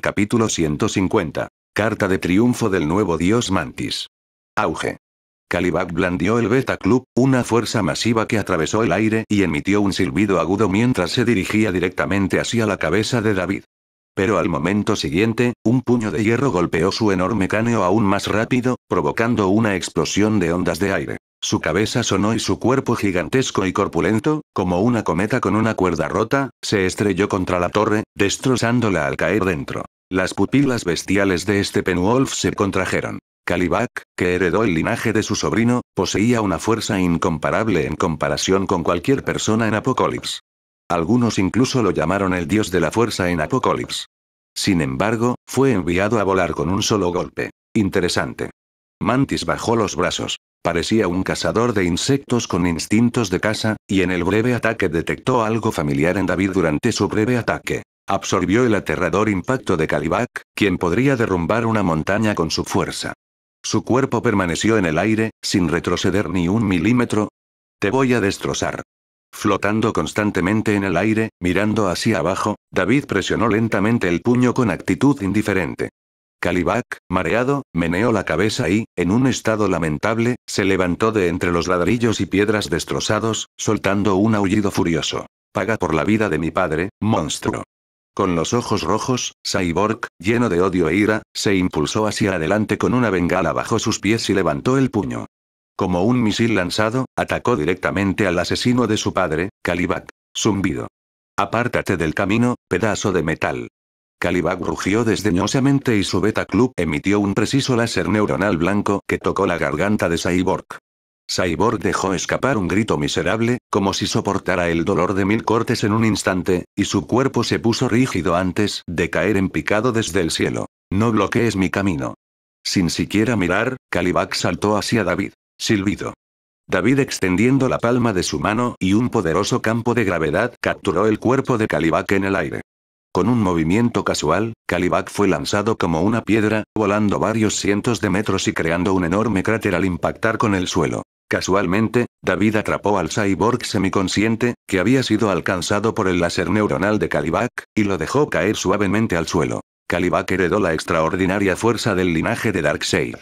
Capítulo 150. Carta de triunfo del nuevo dios Mantis. Auge. Calibac blandió el Beta Club, una fuerza masiva que atravesó el aire y emitió un silbido agudo mientras se dirigía directamente hacia la cabeza de David. Pero al momento siguiente, un puño de hierro golpeó su enorme cáneo aún más rápido, provocando una explosión de ondas de aire. Su cabeza sonó y su cuerpo gigantesco y corpulento, como una cometa con una cuerda rota, se estrelló contra la torre, destrozándola al caer dentro. Las pupilas bestiales de este Penwolf se contrajeron. Calibac, que heredó el linaje de su sobrino, poseía una fuerza incomparable en comparación con cualquier persona en Apocalipsis. Algunos incluso lo llamaron el dios de la fuerza en Apocalipsis. Sin embargo, fue enviado a volar con un solo golpe. Interesante. Mantis bajó los brazos. Parecía un cazador de insectos con instintos de caza, y en el breve ataque detectó algo familiar en David durante su breve ataque. Absorbió el aterrador impacto de Calibac, quien podría derrumbar una montaña con su fuerza. Su cuerpo permaneció en el aire, sin retroceder ni un milímetro. Te voy a destrozar. Flotando constantemente en el aire, mirando hacia abajo, David presionó lentamente el puño con actitud indiferente. Calibac, mareado, meneó la cabeza y, en un estado lamentable, se levantó de entre los ladrillos y piedras destrozados, soltando un aullido furioso. Paga por la vida de mi padre, monstruo. Con los ojos rojos, Cyborg, lleno de odio e ira, se impulsó hacia adelante con una bengala bajo sus pies y levantó el puño. Como un misil lanzado, atacó directamente al asesino de su padre, Kalibak. Zumbido. Apártate del camino, pedazo de metal. Calibac rugió desdeñosamente y su Beta Club emitió un preciso láser neuronal blanco que tocó la garganta de Cyborg. Cyborg dejó escapar un grito miserable, como si soportara el dolor de mil cortes en un instante, y su cuerpo se puso rígido antes de caer en picado desde el cielo. No bloquees mi camino. Sin siquiera mirar, Kalibak saltó hacia David. Silbido. David extendiendo la palma de su mano y un poderoso campo de gravedad capturó el cuerpo de Kalibak en el aire. Con un movimiento casual, Kalibak fue lanzado como una piedra, volando varios cientos de metros y creando un enorme cráter al impactar con el suelo. Casualmente, David atrapó al cyborg semiconsciente, que había sido alcanzado por el láser neuronal de Kalibak, y lo dejó caer suavemente al suelo. Kalibak heredó la extraordinaria fuerza del linaje de Darkseid.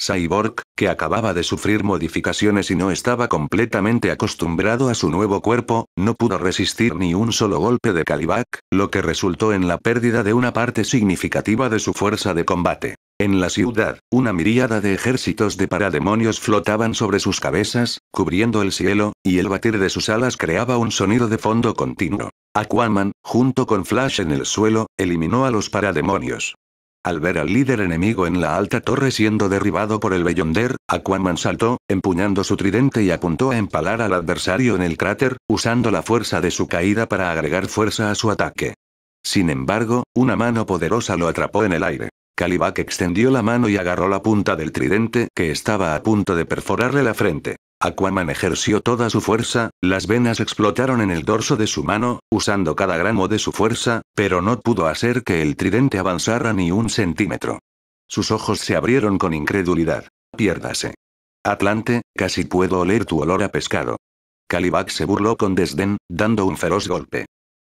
Cyborg, que acababa de sufrir modificaciones y no estaba completamente acostumbrado a su nuevo cuerpo, no pudo resistir ni un solo golpe de Kalibak lo que resultó en la pérdida de una parte significativa de su fuerza de combate. En la ciudad, una miríada de ejércitos de parademonios flotaban sobre sus cabezas, cubriendo el cielo, y el batir de sus alas creaba un sonido de fondo continuo. Aquaman, junto con Flash en el suelo, eliminó a los parademonios. Al ver al líder enemigo en la alta torre siendo derribado por el Bellonder, Aquaman saltó, empuñando su tridente y apuntó a empalar al adversario en el cráter, usando la fuerza de su caída para agregar fuerza a su ataque. Sin embargo, una mano poderosa lo atrapó en el aire. Kalibak extendió la mano y agarró la punta del tridente que estaba a punto de perforarle la frente. Aquaman ejerció toda su fuerza, las venas explotaron en el dorso de su mano, usando cada gramo de su fuerza, pero no pudo hacer que el tridente avanzara ni un centímetro. Sus ojos se abrieron con incredulidad. Piérdase. Atlante, casi puedo oler tu olor a pescado. Calibac se burló con desdén, dando un feroz golpe.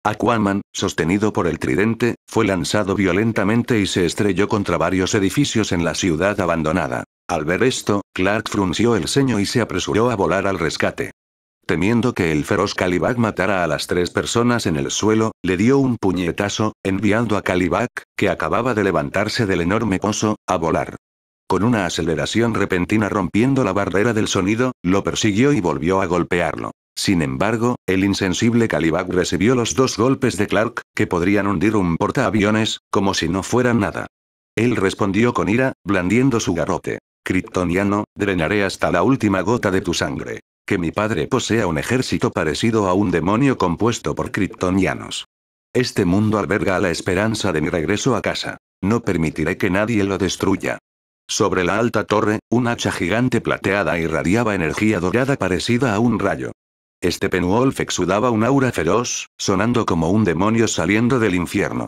Aquaman, sostenido por el tridente, fue lanzado violentamente y se estrelló contra varios edificios en la ciudad abandonada. Al ver esto, Clark frunció el ceño y se apresuró a volar al rescate. Temiendo que el feroz Calibac matara a las tres personas en el suelo, le dio un puñetazo, enviando a Calibac, que acababa de levantarse del enorme pozo, a volar. Con una aceleración repentina rompiendo la barrera del sonido, lo persiguió y volvió a golpearlo. Sin embargo, el insensible Calibac recibió los dos golpes de Clark, que podrían hundir un portaaviones, como si no fueran nada. Él respondió con ira, blandiendo su garrote. Kryptoniano, drenaré hasta la última gota de tu sangre. Que mi padre posea un ejército parecido a un demonio compuesto por kryptonianos. Este mundo alberga la esperanza de mi regreso a casa. No permitiré que nadie lo destruya. Sobre la alta torre, un hacha gigante plateada irradiaba energía dorada parecida a un rayo. Este Penuolf exudaba un aura feroz, sonando como un demonio saliendo del infierno.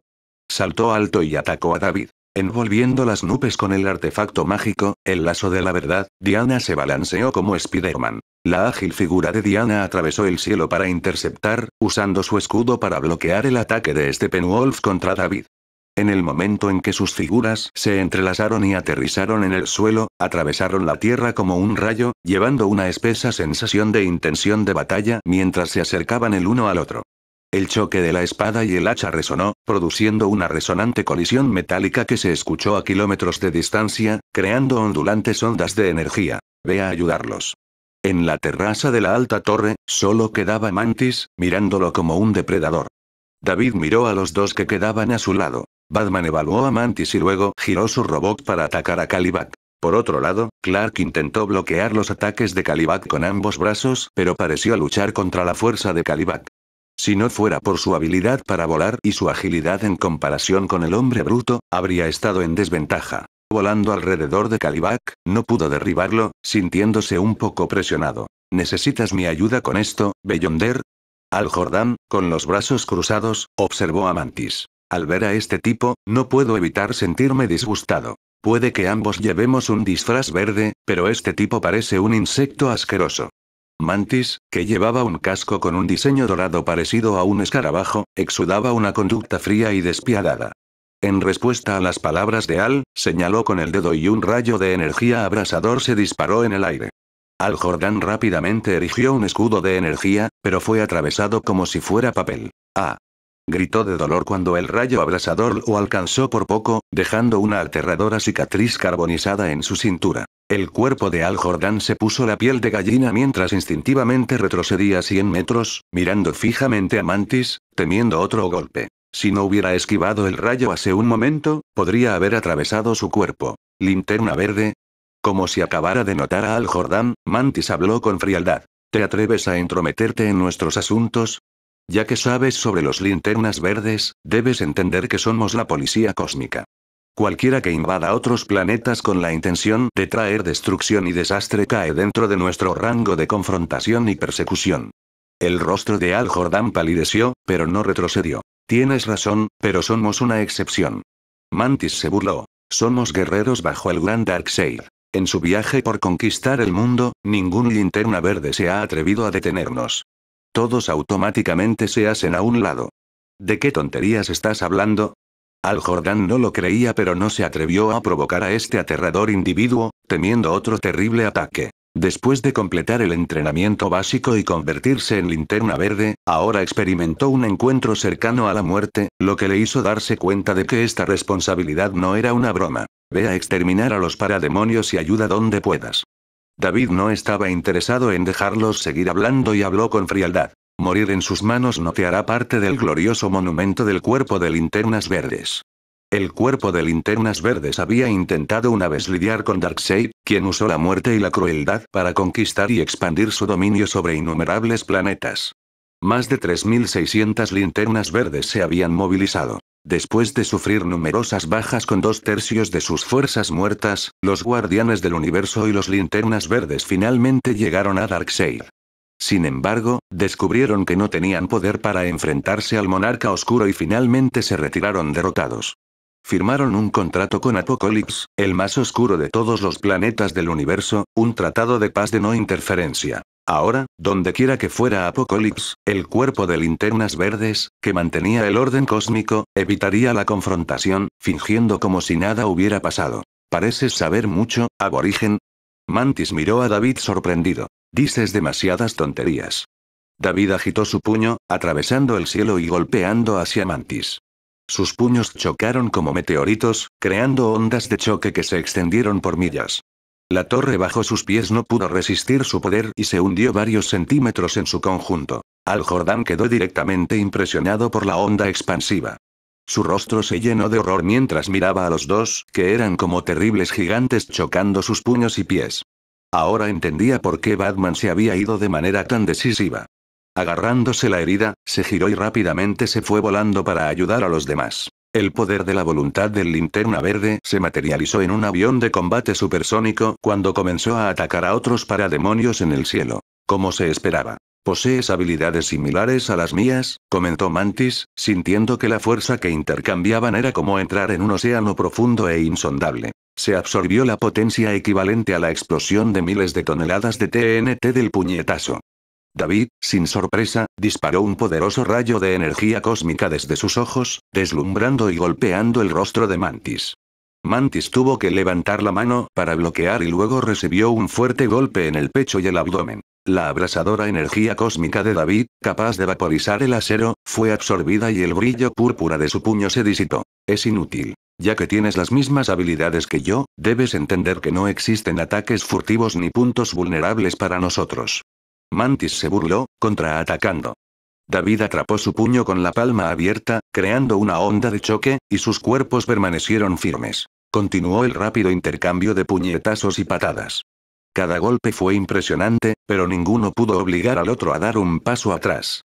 Saltó alto y atacó a David. Envolviendo las nubes con el artefacto mágico, el lazo de la verdad, Diana se balanceó como Spider-Man. La ágil figura de Diana atravesó el cielo para interceptar, usando su escudo para bloquear el ataque de este Wolf contra David. En el momento en que sus figuras se entrelazaron y aterrizaron en el suelo, atravesaron la tierra como un rayo, llevando una espesa sensación de intención de batalla mientras se acercaban el uno al otro. El choque de la espada y el hacha resonó, produciendo una resonante colisión metálica que se escuchó a kilómetros de distancia, creando ondulantes ondas de energía. Ve a ayudarlos. En la terraza de la alta torre, solo quedaba Mantis, mirándolo como un depredador. David miró a los dos que quedaban a su lado. Batman evaluó a Mantis y luego giró su robot para atacar a Calibac. Por otro lado, Clark intentó bloquear los ataques de Calibac con ambos brazos, pero pareció luchar contra la fuerza de Calibac. Si no fuera por su habilidad para volar y su agilidad en comparación con el hombre bruto, habría estado en desventaja. Volando alrededor de Calibac, no pudo derribarlo, sintiéndose un poco presionado. ¿Necesitas mi ayuda con esto, Bellonder? Al Jordán, con los brazos cruzados, observó a Mantis. Al ver a este tipo, no puedo evitar sentirme disgustado. Puede que ambos llevemos un disfraz verde, pero este tipo parece un insecto asqueroso. Mantis, que llevaba un casco con un diseño dorado parecido a un escarabajo, exudaba una conducta fría y despiadada. En respuesta a las palabras de Al, señaló con el dedo y un rayo de energía abrasador se disparó en el aire. Al Jordán rápidamente erigió un escudo de energía, pero fue atravesado como si fuera papel. ¡Ah! Gritó de dolor cuando el rayo abrasador lo alcanzó por poco, dejando una aterradora cicatriz carbonizada en su cintura. El cuerpo de Al Jordán se puso la piel de gallina mientras instintivamente retrocedía 100 metros, mirando fijamente a Mantis, temiendo otro golpe. Si no hubiera esquivado el rayo hace un momento, podría haber atravesado su cuerpo. Linterna verde. Como si acabara de notar a Al Jordán, Mantis habló con frialdad. ¿Te atreves a entrometerte en nuestros asuntos? Ya que sabes sobre los linternas verdes, debes entender que somos la policía cósmica. Cualquiera que invada otros planetas con la intención de traer destrucción y desastre cae dentro de nuestro rango de confrontación y persecución. El rostro de Al Jordán palideció, pero no retrocedió. Tienes razón, pero somos una excepción. Mantis se burló. Somos guerreros bajo el gran Darkseid. En su viaje por conquistar el mundo, ningún linterna verde se ha atrevido a detenernos. Todos automáticamente se hacen a un lado. ¿De qué tonterías estás hablando? Al Jordán no lo creía pero no se atrevió a provocar a este aterrador individuo, temiendo otro terrible ataque. Después de completar el entrenamiento básico y convertirse en linterna verde, ahora experimentó un encuentro cercano a la muerte, lo que le hizo darse cuenta de que esta responsabilidad no era una broma. Ve a exterminar a los parademonios y ayuda donde puedas. David no estaba interesado en dejarlos seguir hablando y habló con frialdad. Morir en sus manos no te hará parte del glorioso monumento del cuerpo de linternas verdes. El cuerpo de linternas verdes había intentado una vez lidiar con Darkseid, quien usó la muerte y la crueldad para conquistar y expandir su dominio sobre innumerables planetas. Más de 3.600 linternas verdes se habían movilizado. Después de sufrir numerosas bajas con dos tercios de sus fuerzas muertas, los guardianes del universo y los linternas verdes finalmente llegaron a Darkseid. Sin embargo, descubrieron que no tenían poder para enfrentarse al monarca oscuro y finalmente se retiraron derrotados. Firmaron un contrato con Apocalypse, el más oscuro de todos los planetas del universo, un tratado de paz de no interferencia. Ahora, donde quiera que fuera Apocalypse, el cuerpo de linternas verdes, que mantenía el orden cósmico, evitaría la confrontación, fingiendo como si nada hubiera pasado. Pareces saber mucho, aborigen. Mantis miró a David sorprendido. Dices demasiadas tonterías. David agitó su puño, atravesando el cielo y golpeando hacia Mantis. Sus puños chocaron como meteoritos, creando ondas de choque que se extendieron por millas. La torre bajo sus pies no pudo resistir su poder y se hundió varios centímetros en su conjunto. Al Jordán quedó directamente impresionado por la onda expansiva. Su rostro se llenó de horror mientras miraba a los dos, que eran como terribles gigantes chocando sus puños y pies. Ahora entendía por qué Batman se había ido de manera tan decisiva. Agarrándose la herida, se giró y rápidamente se fue volando para ayudar a los demás. El poder de la voluntad del linterna verde se materializó en un avión de combate supersónico cuando comenzó a atacar a otros parademonios en el cielo. Como se esperaba. Posees habilidades similares a las mías, comentó Mantis, sintiendo que la fuerza que intercambiaban era como entrar en un océano profundo e insondable. Se absorbió la potencia equivalente a la explosión de miles de toneladas de TNT del puñetazo. David, sin sorpresa, disparó un poderoso rayo de energía cósmica desde sus ojos, deslumbrando y golpeando el rostro de Mantis. Mantis tuvo que levantar la mano para bloquear y luego recibió un fuerte golpe en el pecho y el abdomen. La abrasadora energía cósmica de David, capaz de vaporizar el acero, fue absorbida y el brillo púrpura de su puño se disipó. Es inútil. Ya que tienes las mismas habilidades que yo, debes entender que no existen ataques furtivos ni puntos vulnerables para nosotros. Mantis se burló, contraatacando. David atrapó su puño con la palma abierta, creando una onda de choque, y sus cuerpos permanecieron firmes. Continuó el rápido intercambio de puñetazos y patadas. Cada golpe fue impresionante, pero ninguno pudo obligar al otro a dar un paso atrás.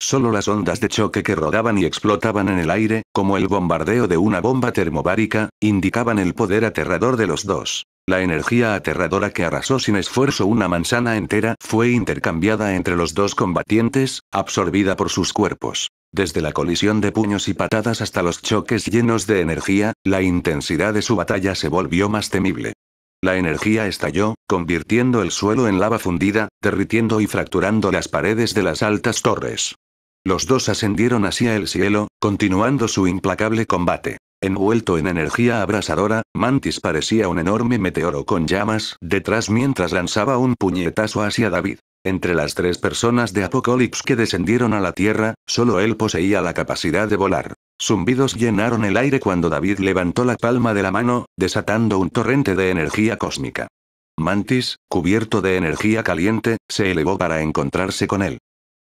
Solo las ondas de choque que rodaban y explotaban en el aire, como el bombardeo de una bomba termobárica, indicaban el poder aterrador de los dos. La energía aterradora que arrasó sin esfuerzo una manzana entera fue intercambiada entre los dos combatientes, absorbida por sus cuerpos. Desde la colisión de puños y patadas hasta los choques llenos de energía, la intensidad de su batalla se volvió más temible. La energía estalló, convirtiendo el suelo en lava fundida, derritiendo y fracturando las paredes de las altas torres. Los dos ascendieron hacia el cielo, continuando su implacable combate. Envuelto en energía abrasadora, Mantis parecía un enorme meteoro con llamas detrás mientras lanzaba un puñetazo hacia David. Entre las tres personas de Apocalipsis que descendieron a la Tierra, solo él poseía la capacidad de volar. Zumbidos llenaron el aire cuando David levantó la palma de la mano, desatando un torrente de energía cósmica. Mantis, cubierto de energía caliente, se elevó para encontrarse con él.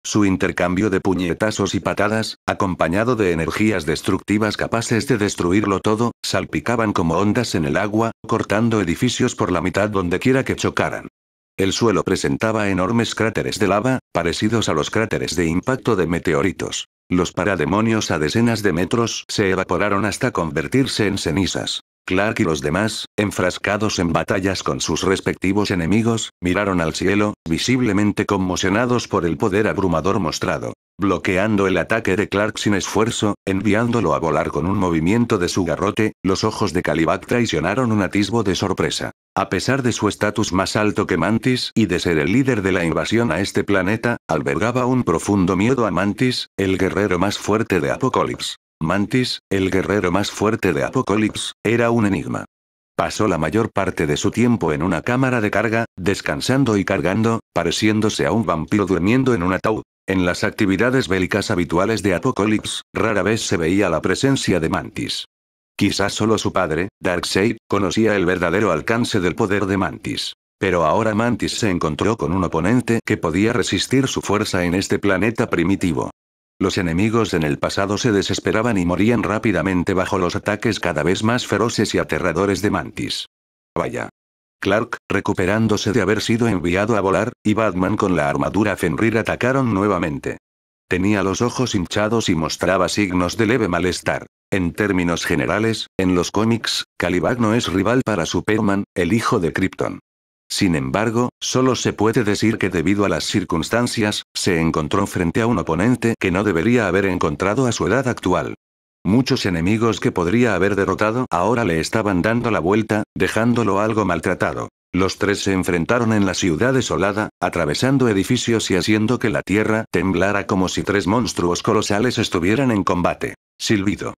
Su intercambio de puñetazos y patadas, acompañado de energías destructivas capaces de destruirlo todo, salpicaban como ondas en el agua, cortando edificios por la mitad donde quiera que chocaran. El suelo presentaba enormes cráteres de lava, parecidos a los cráteres de impacto de meteoritos. Los parademonios a decenas de metros se evaporaron hasta convertirse en cenizas. Clark y los demás, enfrascados en batallas con sus respectivos enemigos, miraron al cielo, visiblemente conmocionados por el poder abrumador mostrado. Bloqueando el ataque de Clark sin esfuerzo, enviándolo a volar con un movimiento de su garrote, los ojos de Calibac traicionaron un atisbo de sorpresa. A pesar de su estatus más alto que Mantis y de ser el líder de la invasión a este planeta, albergaba un profundo miedo a Mantis, el guerrero más fuerte de Apocalipsis. Mantis, el guerrero más fuerte de Apocalipsis, era un enigma. Pasó la mayor parte de su tiempo en una cámara de carga, descansando y cargando, pareciéndose a un vampiro durmiendo en un ataúd. En las actividades bélicas habituales de Apocalipsis, rara vez se veía la presencia de Mantis. Quizás solo su padre, Darkseid, conocía el verdadero alcance del poder de Mantis. Pero ahora Mantis se encontró con un oponente que podía resistir su fuerza en este planeta primitivo. Los enemigos en el pasado se desesperaban y morían rápidamente bajo los ataques cada vez más feroces y aterradores de Mantis. Vaya. Clark, recuperándose de haber sido enviado a volar, y Batman con la armadura Fenrir atacaron nuevamente. Tenía los ojos hinchados y mostraba signos de leve malestar. En términos generales, en los cómics, Kalibak no es rival para Superman, el hijo de Krypton. Sin embargo, solo se puede decir que debido a las circunstancias, se encontró frente a un oponente que no debería haber encontrado a su edad actual. Muchos enemigos que podría haber derrotado ahora le estaban dando la vuelta, dejándolo algo maltratado. Los tres se enfrentaron en la ciudad desolada, atravesando edificios y haciendo que la tierra temblara como si tres monstruos colosales estuvieran en combate. Silbido.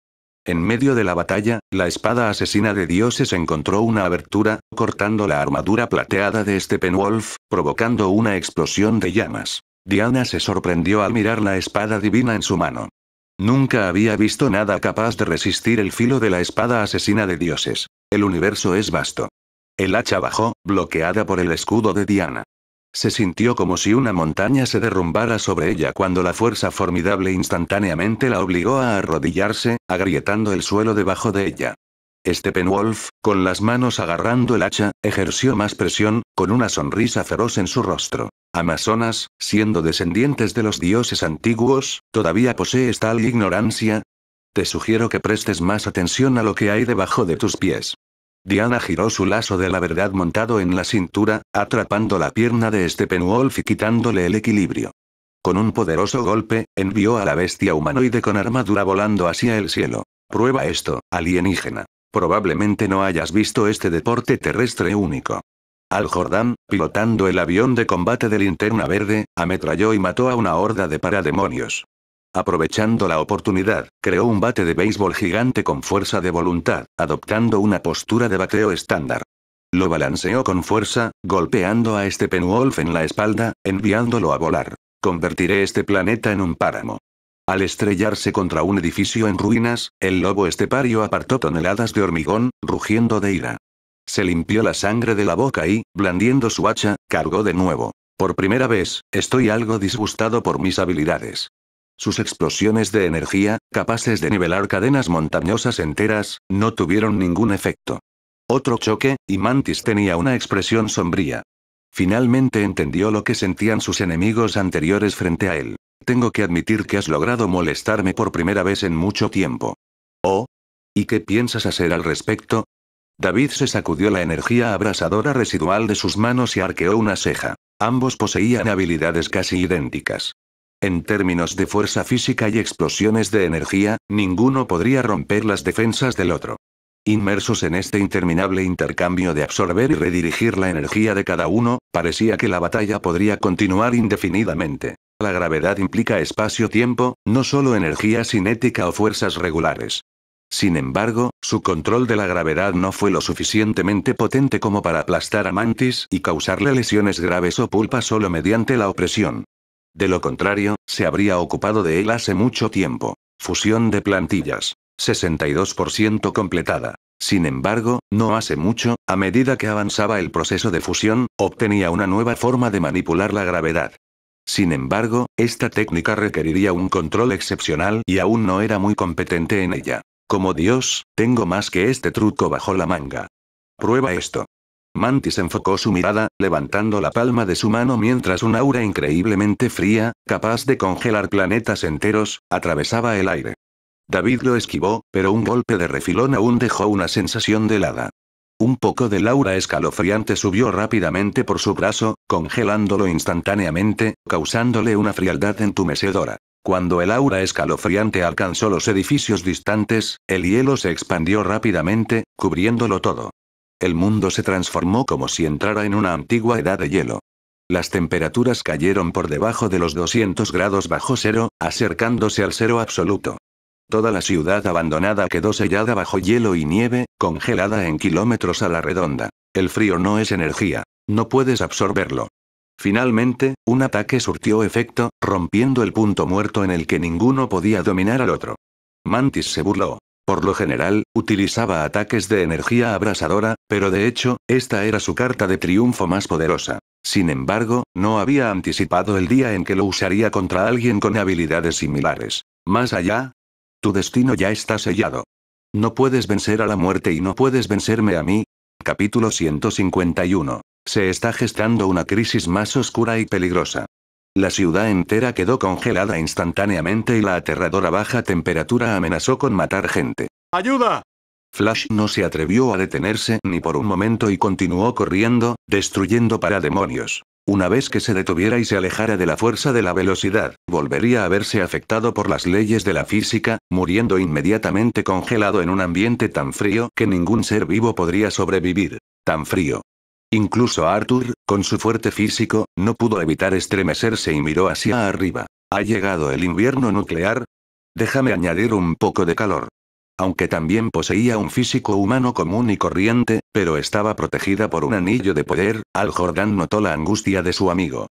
En medio de la batalla, la espada asesina de dioses encontró una abertura, cortando la armadura plateada de Steppenwolf, provocando una explosión de llamas. Diana se sorprendió al mirar la espada divina en su mano. Nunca había visto nada capaz de resistir el filo de la espada asesina de dioses. El universo es vasto. El hacha bajó, bloqueada por el escudo de Diana. Se sintió como si una montaña se derrumbara sobre ella cuando la fuerza formidable instantáneamente la obligó a arrodillarse, agrietando el suelo debajo de ella. Steppenwolf, con las manos agarrando el hacha, ejerció más presión, con una sonrisa feroz en su rostro. Amazonas, siendo descendientes de los dioses antiguos, todavía posees tal ignorancia. Te sugiero que prestes más atención a lo que hay debajo de tus pies. Diana giró su lazo de la verdad montado en la cintura, atrapando la pierna de Penwolf y quitándole el equilibrio. Con un poderoso golpe, envió a la bestia humanoide con armadura volando hacia el cielo. Prueba esto, alienígena. Probablemente no hayas visto este deporte terrestre único. Al Jordán, pilotando el avión de combate de linterna verde, ametralló y mató a una horda de parademonios. Aprovechando la oportunidad, creó un bate de béisbol gigante con fuerza de voluntad, adoptando una postura de bateo estándar. Lo balanceó con fuerza, golpeando a este Penwolf en la espalda, enviándolo a volar. Convertiré este planeta en un páramo. Al estrellarse contra un edificio en ruinas, el lobo estepario apartó toneladas de hormigón, rugiendo de ira. Se limpió la sangre de la boca y, blandiendo su hacha, cargó de nuevo. Por primera vez, estoy algo disgustado por mis habilidades. Sus explosiones de energía, capaces de nivelar cadenas montañosas enteras, no tuvieron ningún efecto. Otro choque, y Mantis tenía una expresión sombría. Finalmente entendió lo que sentían sus enemigos anteriores frente a él. Tengo que admitir que has logrado molestarme por primera vez en mucho tiempo. ¿Oh? ¿Y qué piensas hacer al respecto? David se sacudió la energía abrasadora residual de sus manos y arqueó una ceja. Ambos poseían habilidades casi idénticas. En términos de fuerza física y explosiones de energía, ninguno podría romper las defensas del otro. Inmersos en este interminable intercambio de absorber y redirigir la energía de cada uno, parecía que la batalla podría continuar indefinidamente. La gravedad implica espacio-tiempo, no solo energía cinética o fuerzas regulares. Sin embargo, su control de la gravedad no fue lo suficientemente potente como para aplastar a Mantis y causarle lesiones graves o pulpa solo mediante la opresión. De lo contrario, se habría ocupado de él hace mucho tiempo. Fusión de plantillas. 62% completada. Sin embargo, no hace mucho, a medida que avanzaba el proceso de fusión, obtenía una nueva forma de manipular la gravedad. Sin embargo, esta técnica requeriría un control excepcional y aún no era muy competente en ella. Como Dios, tengo más que este truco bajo la manga. Prueba esto. Mantis enfocó su mirada, levantando la palma de su mano mientras un aura increíblemente fría, capaz de congelar planetas enteros, atravesaba el aire. David lo esquivó, pero un golpe de refilón aún dejó una sensación de helada. Un poco de aura escalofriante subió rápidamente por su brazo, congelándolo instantáneamente, causándole una frialdad entumecedora. Cuando el aura escalofriante alcanzó los edificios distantes, el hielo se expandió rápidamente, cubriéndolo todo. El mundo se transformó como si entrara en una antigua edad de hielo. Las temperaturas cayeron por debajo de los 200 grados bajo cero, acercándose al cero absoluto. Toda la ciudad abandonada quedó sellada bajo hielo y nieve, congelada en kilómetros a la redonda. El frío no es energía. No puedes absorberlo. Finalmente, un ataque surtió efecto, rompiendo el punto muerto en el que ninguno podía dominar al otro. Mantis se burló. Por lo general, utilizaba ataques de energía abrasadora, pero de hecho, esta era su carta de triunfo más poderosa. Sin embargo, no había anticipado el día en que lo usaría contra alguien con habilidades similares. Más allá, tu destino ya está sellado. No puedes vencer a la muerte y no puedes vencerme a mí. Capítulo 151. Se está gestando una crisis más oscura y peligrosa. La ciudad entera quedó congelada instantáneamente y la aterradora baja temperatura amenazó con matar gente. ¡Ayuda! Flash no se atrevió a detenerse ni por un momento y continuó corriendo, destruyendo para demonios. Una vez que se detuviera y se alejara de la fuerza de la velocidad, volvería a verse afectado por las leyes de la física, muriendo inmediatamente congelado en un ambiente tan frío que ningún ser vivo podría sobrevivir. Tan frío. Incluso Arthur, con su fuerte físico, no pudo evitar estremecerse y miró hacia arriba. ¿Ha llegado el invierno nuclear? Déjame añadir un poco de calor. Aunque también poseía un físico humano común y corriente, pero estaba protegida por un anillo de poder, Al Jordan notó la angustia de su amigo.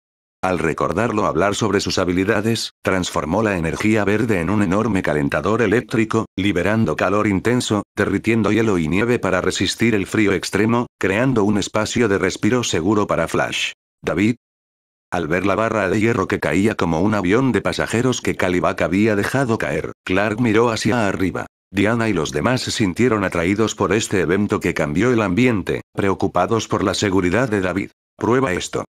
Al recordarlo hablar sobre sus habilidades, transformó la energía verde en un enorme calentador eléctrico, liberando calor intenso, derritiendo hielo y nieve para resistir el frío extremo, creando un espacio de respiro seguro para Flash. David. Al ver la barra de hierro que caía como un avión de pasajeros que Calibac había dejado caer, Clark miró hacia arriba. Diana y los demás se sintieron atraídos por este evento que cambió el ambiente, preocupados por la seguridad de David. Prueba esto.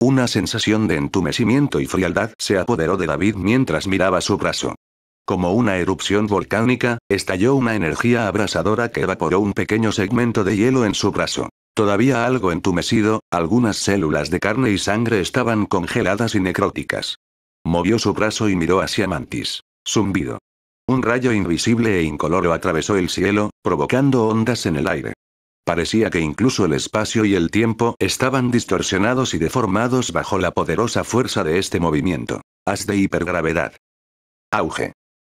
Una sensación de entumecimiento y frialdad se apoderó de David mientras miraba su brazo. Como una erupción volcánica, estalló una energía abrasadora que evaporó un pequeño segmento de hielo en su brazo. Todavía algo entumecido, algunas células de carne y sangre estaban congeladas y necróticas. Movió su brazo y miró hacia Mantis. Zumbido. Un rayo invisible e incoloro atravesó el cielo, provocando ondas en el aire. Parecía que incluso el espacio y el tiempo estaban distorsionados y deformados bajo la poderosa fuerza de este movimiento. Haz de hipergravedad. Auge.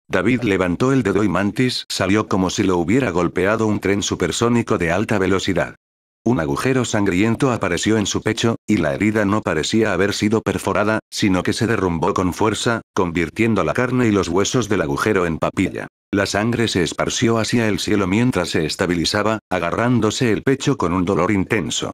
David levantó el dedo y Mantis salió como si lo hubiera golpeado un tren supersónico de alta velocidad. Un agujero sangriento apareció en su pecho, y la herida no parecía haber sido perforada, sino que se derrumbó con fuerza, convirtiendo la carne y los huesos del agujero en papilla. La sangre se esparció hacia el cielo mientras se estabilizaba, agarrándose el pecho con un dolor intenso.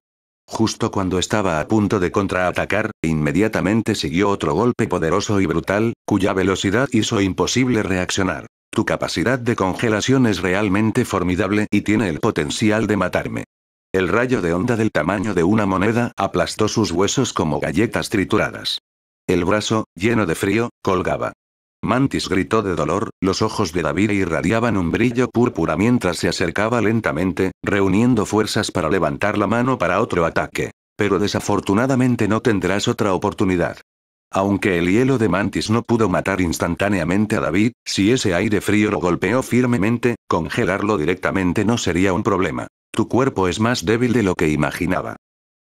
Justo cuando estaba a punto de contraatacar, inmediatamente siguió otro golpe poderoso y brutal, cuya velocidad hizo imposible reaccionar. Tu capacidad de congelación es realmente formidable y tiene el potencial de matarme. El rayo de onda del tamaño de una moneda aplastó sus huesos como galletas trituradas. El brazo, lleno de frío, colgaba. Mantis gritó de dolor, los ojos de David irradiaban un brillo púrpura mientras se acercaba lentamente, reuniendo fuerzas para levantar la mano para otro ataque. Pero desafortunadamente no tendrás otra oportunidad. Aunque el hielo de Mantis no pudo matar instantáneamente a David, si ese aire frío lo golpeó firmemente, congelarlo directamente no sería un problema. Tu cuerpo es más débil de lo que imaginaba.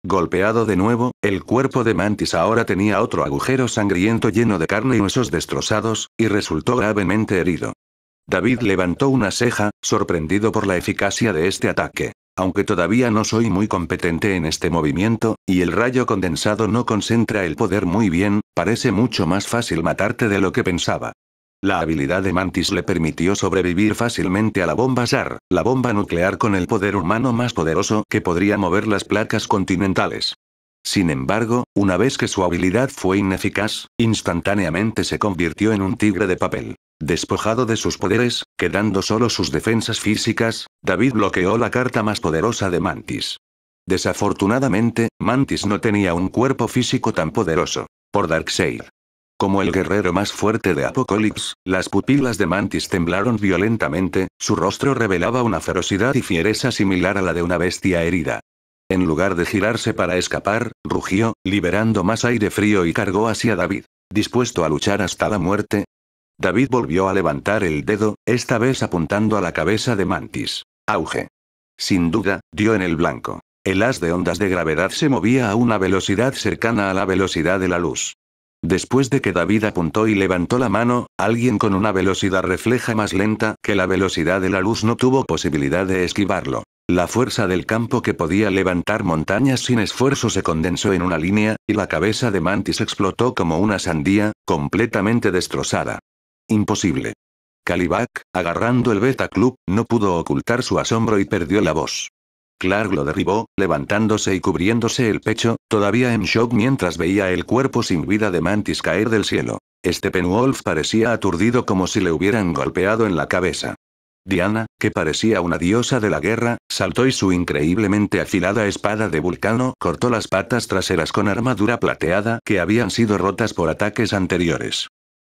Golpeado de nuevo, el cuerpo de Mantis ahora tenía otro agujero sangriento lleno de carne y huesos destrozados, y resultó gravemente herido. David levantó una ceja, sorprendido por la eficacia de este ataque. Aunque todavía no soy muy competente en este movimiento, y el rayo condensado no concentra el poder muy bien, parece mucho más fácil matarte de lo que pensaba. La habilidad de Mantis le permitió sobrevivir fácilmente a la bomba Zar, la bomba nuclear con el poder humano más poderoso que podría mover las placas continentales. Sin embargo, una vez que su habilidad fue ineficaz, instantáneamente se convirtió en un tigre de papel. Despojado de sus poderes, quedando solo sus defensas físicas, David bloqueó la carta más poderosa de Mantis. Desafortunadamente, Mantis no tenía un cuerpo físico tan poderoso. Por Darkseid. Como el guerrero más fuerte de Apocalipsis, las pupilas de Mantis temblaron violentamente, su rostro revelaba una ferocidad y fiereza similar a la de una bestia herida. En lugar de girarse para escapar, rugió, liberando más aire frío y cargó hacia David. ¿Dispuesto a luchar hasta la muerte? David volvió a levantar el dedo, esta vez apuntando a la cabeza de Mantis. Auge. Sin duda, dio en el blanco. El haz de ondas de gravedad se movía a una velocidad cercana a la velocidad de la luz. Después de que David apuntó y levantó la mano, alguien con una velocidad refleja más lenta que la velocidad de la luz no tuvo posibilidad de esquivarlo. La fuerza del campo que podía levantar montañas sin esfuerzo se condensó en una línea, y la cabeza de Mantis explotó como una sandía, completamente destrozada. Imposible. Calibac, agarrando el Beta Club, no pudo ocultar su asombro y perdió la voz. Clark lo derribó, levantándose y cubriéndose el pecho, todavía en shock mientras veía el cuerpo sin vida de Mantis caer del cielo. Este Wolf parecía aturdido como si le hubieran golpeado en la cabeza. Diana, que parecía una diosa de la guerra, saltó y su increíblemente afilada espada de vulcano cortó las patas traseras con armadura plateada que habían sido rotas por ataques anteriores.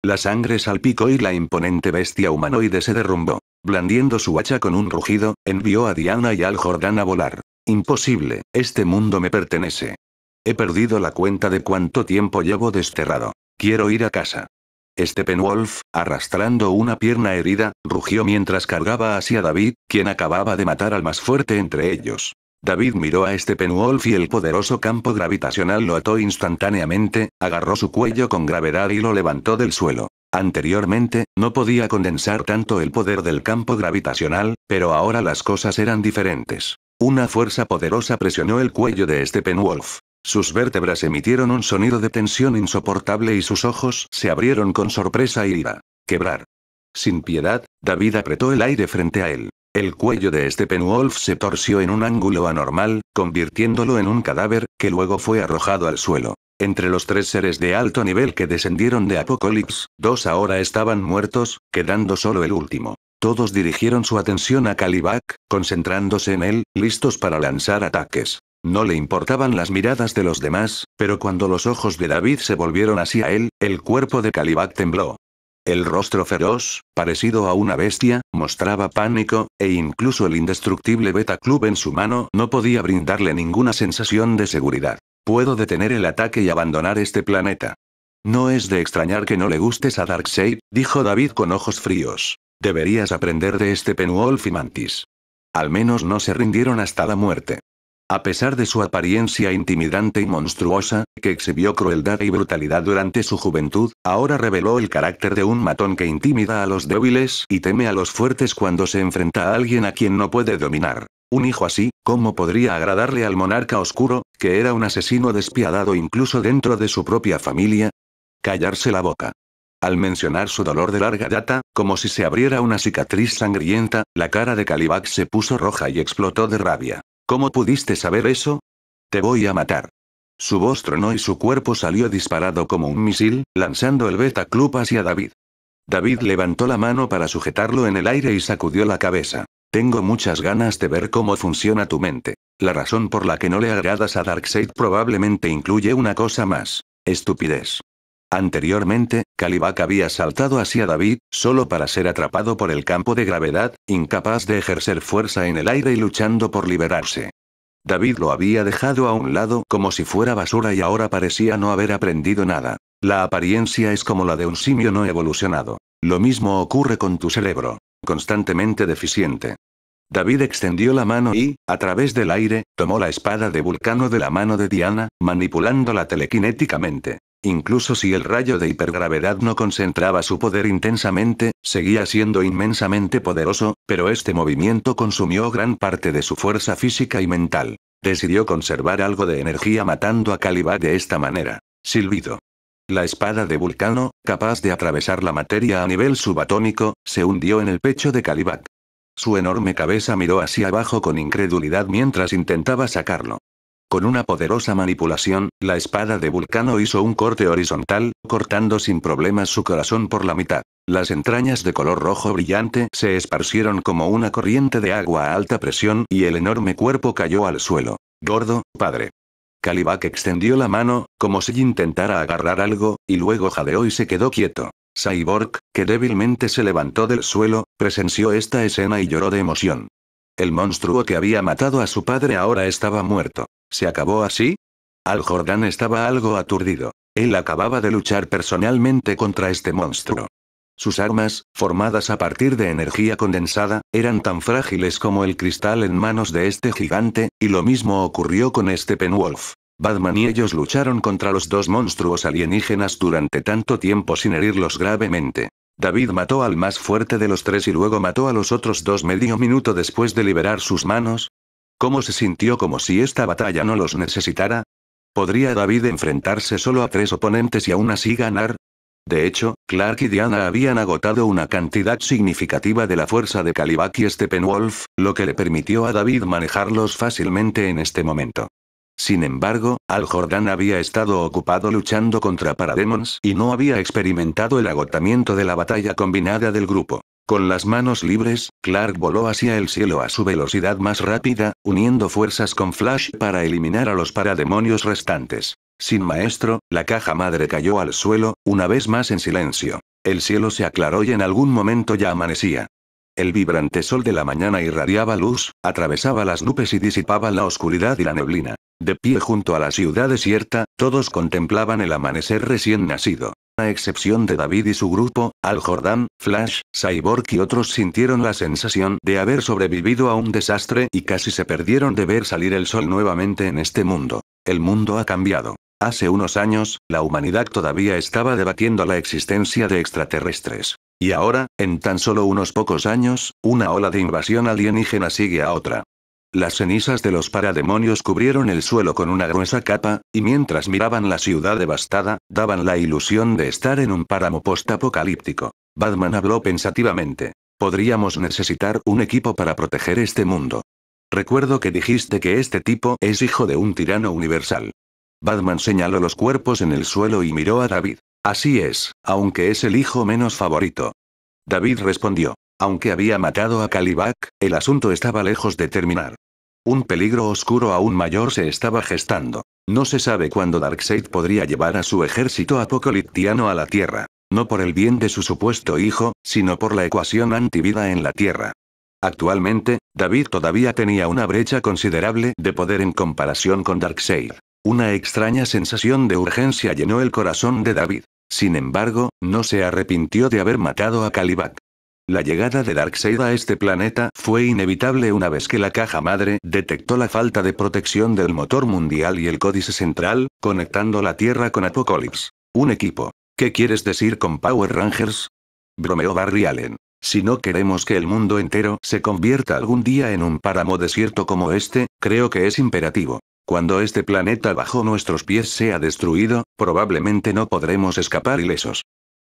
La sangre salpicó y la imponente bestia humanoide se derrumbó. Blandiendo su hacha con un rugido, envió a Diana y al Jordán a volar. Imposible, este mundo me pertenece. He perdido la cuenta de cuánto tiempo llevo desterrado. Quiero ir a casa. Steppenwolf, arrastrando una pierna herida, rugió mientras cargaba hacia David, quien acababa de matar al más fuerte entre ellos. David miró a Steppenwolf y el poderoso campo gravitacional lo ató instantáneamente, agarró su cuello con gravedad y lo levantó del suelo. Anteriormente, no podía condensar tanto el poder del campo gravitacional, pero ahora las cosas eran diferentes. Una fuerza poderosa presionó el cuello de Steppenwolf. Sus vértebras emitieron un sonido de tensión insoportable y sus ojos se abrieron con sorpresa y ira. Quebrar. Sin piedad, David apretó el aire frente a él. El cuello de este Wolf se torció en un ángulo anormal, convirtiéndolo en un cadáver, que luego fue arrojado al suelo. Entre los tres seres de alto nivel que descendieron de Apocalypse, dos ahora estaban muertos, quedando solo el último. Todos dirigieron su atención a Kalibak, concentrándose en él, listos para lanzar ataques. No le importaban las miradas de los demás, pero cuando los ojos de David se volvieron hacia él, el cuerpo de Kalibak tembló. El rostro feroz, parecido a una bestia, mostraba pánico, e incluso el indestructible Beta Club en su mano no podía brindarle ninguna sensación de seguridad. Puedo detener el ataque y abandonar este planeta. No es de extrañar que no le gustes a Darkseid, dijo David con ojos fríos. Deberías aprender de este Penuolf y Mantis. Al menos no se rindieron hasta la muerte. A pesar de su apariencia intimidante y monstruosa, que exhibió crueldad y brutalidad durante su juventud, ahora reveló el carácter de un matón que intimida a los débiles y teme a los fuertes cuando se enfrenta a alguien a quien no puede dominar. Un hijo así, ¿cómo podría agradarle al monarca oscuro, que era un asesino despiadado incluso dentro de su propia familia? Callarse la boca. Al mencionar su dolor de larga data, como si se abriera una cicatriz sangrienta, la cara de Calibac se puso roja y explotó de rabia. ¿Cómo pudiste saber eso? Te voy a matar. Su voz tronó y su cuerpo salió disparado como un misil, lanzando el Beta Club hacia David. David levantó la mano para sujetarlo en el aire y sacudió la cabeza. Tengo muchas ganas de ver cómo funciona tu mente. La razón por la que no le agradas a Darkseid probablemente incluye una cosa más. Estupidez. Anteriormente, Calibac había saltado hacia David, solo para ser atrapado por el campo de gravedad, incapaz de ejercer fuerza en el aire y luchando por liberarse. David lo había dejado a un lado como si fuera basura y ahora parecía no haber aprendido nada. La apariencia es como la de un simio no evolucionado. Lo mismo ocurre con tu cerebro, constantemente deficiente. David extendió la mano y, a través del aire, tomó la espada de Vulcano de la mano de Diana, manipulándola telequinéticamente. Incluso si el rayo de hipergravedad no concentraba su poder intensamente, seguía siendo inmensamente poderoso, pero este movimiento consumió gran parte de su fuerza física y mental. Decidió conservar algo de energía matando a Calibá de esta manera. Silbido. La espada de Vulcano, capaz de atravesar la materia a nivel subatómico, se hundió en el pecho de Calibat. Su enorme cabeza miró hacia abajo con incredulidad mientras intentaba sacarlo. Con una poderosa manipulación, la espada de Vulcano hizo un corte horizontal, cortando sin problemas su corazón por la mitad. Las entrañas de color rojo brillante se esparcieron como una corriente de agua a alta presión y el enorme cuerpo cayó al suelo. Gordo, padre. Calibac extendió la mano, como si intentara agarrar algo, y luego jadeó y se quedó quieto. Cyborg, que débilmente se levantó del suelo, presenció esta escena y lloró de emoción. El monstruo que había matado a su padre ahora estaba muerto. ¿Se acabó así? Al Jordán estaba algo aturdido. Él acababa de luchar personalmente contra este monstruo. Sus armas, formadas a partir de energía condensada, eran tan frágiles como el cristal en manos de este gigante, y lo mismo ocurrió con este Penwolf. Batman y ellos lucharon contra los dos monstruos alienígenas durante tanto tiempo sin herirlos gravemente. David mató al más fuerte de los tres y luego mató a los otros dos medio minuto después de liberar sus manos. ¿Cómo se sintió como si esta batalla no los necesitara? ¿Podría David enfrentarse solo a tres oponentes y aún así ganar? De hecho, Clark y Diana habían agotado una cantidad significativa de la fuerza de Kalibak y Steppenwolf, lo que le permitió a David manejarlos fácilmente en este momento. Sin embargo, Al Jordan había estado ocupado luchando contra Parademons y no había experimentado el agotamiento de la batalla combinada del grupo. Con las manos libres, Clark voló hacia el cielo a su velocidad más rápida, uniendo fuerzas con Flash para eliminar a los parademonios restantes. Sin maestro, la caja madre cayó al suelo, una vez más en silencio. El cielo se aclaró y en algún momento ya amanecía. El vibrante sol de la mañana irradiaba luz, atravesaba las nubes y disipaba la oscuridad y la neblina. De pie junto a la ciudad desierta, todos contemplaban el amanecer recién nacido. A excepción de David y su grupo, Al Jordán, Flash, Cyborg y otros sintieron la sensación de haber sobrevivido a un desastre y casi se perdieron de ver salir el sol nuevamente en este mundo. El mundo ha cambiado. Hace unos años, la humanidad todavía estaba debatiendo la existencia de extraterrestres. Y ahora, en tan solo unos pocos años, una ola de invasión alienígena sigue a otra. Las cenizas de los parademonios cubrieron el suelo con una gruesa capa, y mientras miraban la ciudad devastada, daban la ilusión de estar en un páramo postapocalíptico. Batman habló pensativamente. Podríamos necesitar un equipo para proteger este mundo. Recuerdo que dijiste que este tipo es hijo de un tirano universal. Batman señaló los cuerpos en el suelo y miró a David. Así es, aunque es el hijo menos favorito. David respondió. Aunque había matado a Kalibak, el asunto estaba lejos de terminar. Un peligro oscuro aún mayor se estaba gestando. No se sabe cuándo Darkseid podría llevar a su ejército apocaliptiano a la Tierra. No por el bien de su supuesto hijo, sino por la ecuación antivida en la Tierra. Actualmente, David todavía tenía una brecha considerable de poder en comparación con Darkseid. Una extraña sensación de urgencia llenó el corazón de David. Sin embargo, no se arrepintió de haber matado a Kalibak. La llegada de Darkseid a este planeta fue inevitable una vez que la caja madre detectó la falta de protección del motor mundial y el códice central, conectando la Tierra con Apocalypse. Un equipo. ¿Qué quieres decir con Power Rangers? Bromeó Barry Allen. Si no queremos que el mundo entero se convierta algún día en un páramo desierto como este, creo que es imperativo. Cuando este planeta bajo nuestros pies sea destruido, probablemente no podremos escapar ilesos.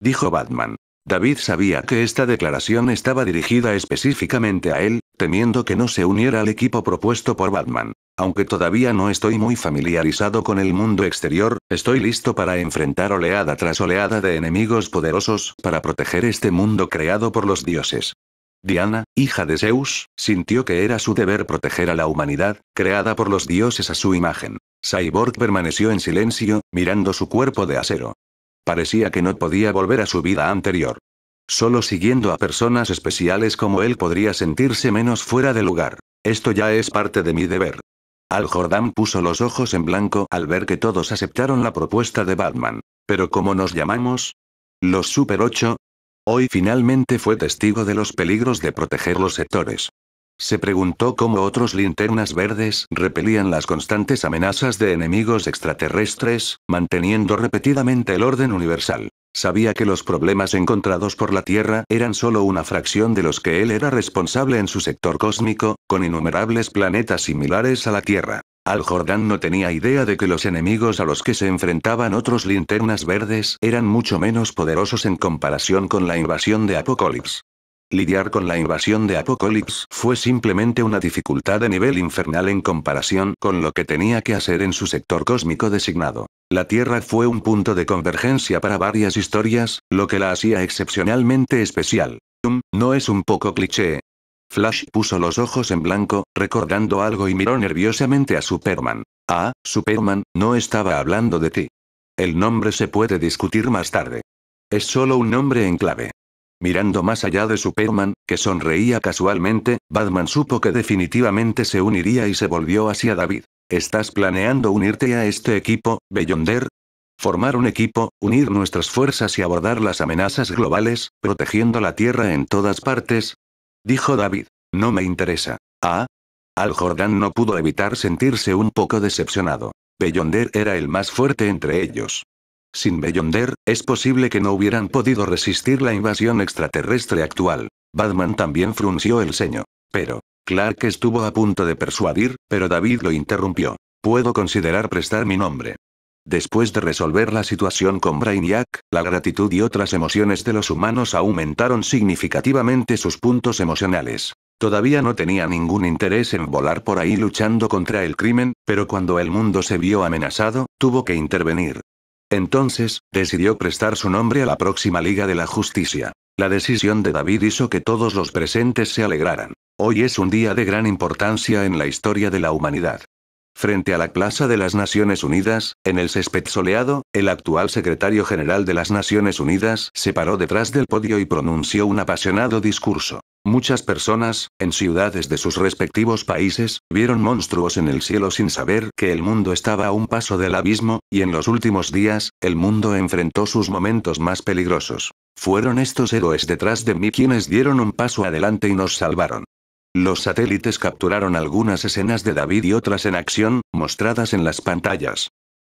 Dijo Batman. David sabía que esta declaración estaba dirigida específicamente a él, temiendo que no se uniera al equipo propuesto por Batman. Aunque todavía no estoy muy familiarizado con el mundo exterior, estoy listo para enfrentar oleada tras oleada de enemigos poderosos para proteger este mundo creado por los dioses. Diana, hija de Zeus, sintió que era su deber proteger a la humanidad, creada por los dioses a su imagen. Cyborg permaneció en silencio, mirando su cuerpo de acero. Parecía que no podía volver a su vida anterior. Solo siguiendo a personas especiales como él podría sentirse menos fuera de lugar. Esto ya es parte de mi deber. Al Jordan puso los ojos en blanco al ver que todos aceptaron la propuesta de Batman. Pero ¿cómo nos llamamos? Los Super 8. Hoy finalmente fue testigo de los peligros de proteger los sectores. Se preguntó cómo otros linternas verdes repelían las constantes amenazas de enemigos extraterrestres, manteniendo repetidamente el orden universal. Sabía que los problemas encontrados por la Tierra eran solo una fracción de los que él era responsable en su sector cósmico, con innumerables planetas similares a la Tierra. Al Jordán no tenía idea de que los enemigos a los que se enfrentaban otros linternas verdes eran mucho menos poderosos en comparación con la invasión de Apokolips. Lidiar con la invasión de Apokolips fue simplemente una dificultad de nivel infernal en comparación con lo que tenía que hacer en su sector cósmico designado. La Tierra fue un punto de convergencia para varias historias, lo que la hacía excepcionalmente especial. no es un poco cliché. Flash puso los ojos en blanco, recordando algo y miró nerviosamente a Superman. Ah, Superman, no estaba hablando de ti. El nombre se puede discutir más tarde. Es solo un nombre en clave. Mirando más allá de Superman, que sonreía casualmente, Batman supo que definitivamente se uniría y se volvió hacia David. ¿Estás planeando unirte a este equipo, Beyonder? Formar un equipo, unir nuestras fuerzas y abordar las amenazas globales, protegiendo la Tierra en todas partes. Dijo David. No me interesa. Ah. Al Jordan no pudo evitar sentirse un poco decepcionado. Beyonder era el más fuerte entre ellos. Sin Beyonder, es posible que no hubieran podido resistir la invasión extraterrestre actual. Batman también frunció el ceño. Pero, Clark estuvo a punto de persuadir, pero David lo interrumpió. Puedo considerar prestar mi nombre. Después de resolver la situación con Brainiac, la gratitud y otras emociones de los humanos aumentaron significativamente sus puntos emocionales. Todavía no tenía ningún interés en volar por ahí luchando contra el crimen, pero cuando el mundo se vio amenazado, tuvo que intervenir. Entonces, decidió prestar su nombre a la próxima Liga de la Justicia. La decisión de David hizo que todos los presentes se alegraran. Hoy es un día de gran importancia en la historia de la humanidad. Frente a la Plaza de las Naciones Unidas, en el césped soleado, el actual secretario general de las Naciones Unidas se paró detrás del podio y pronunció un apasionado discurso. Muchas personas, en ciudades de sus respectivos países, vieron monstruos en el cielo sin saber que el mundo estaba a un paso del abismo, y en los últimos días, el mundo enfrentó sus momentos más peligrosos. Fueron estos héroes detrás de mí quienes dieron un paso adelante y nos salvaron. Los satélites capturaron algunas escenas de David y otras en acción, mostradas en las pantallas.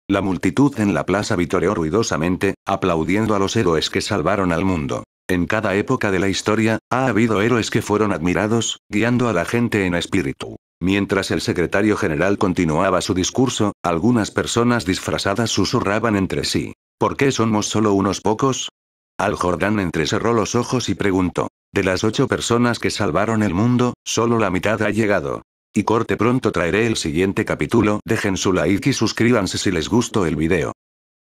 La multitud en la plaza vitoreó ruidosamente, aplaudiendo a los héroes que salvaron al mundo. En cada época de la historia, ha habido héroes que fueron admirados, guiando a la gente en espíritu. Mientras el secretario general continuaba su discurso, algunas personas disfrazadas susurraban entre sí. ¿Por qué somos solo unos pocos? Al Jordán entrecerró los ojos y preguntó. De las ocho personas que salvaron el mundo, solo la mitad ha llegado. Y corte pronto traeré el siguiente capítulo. Dejen su like y suscríbanse si les gustó el video.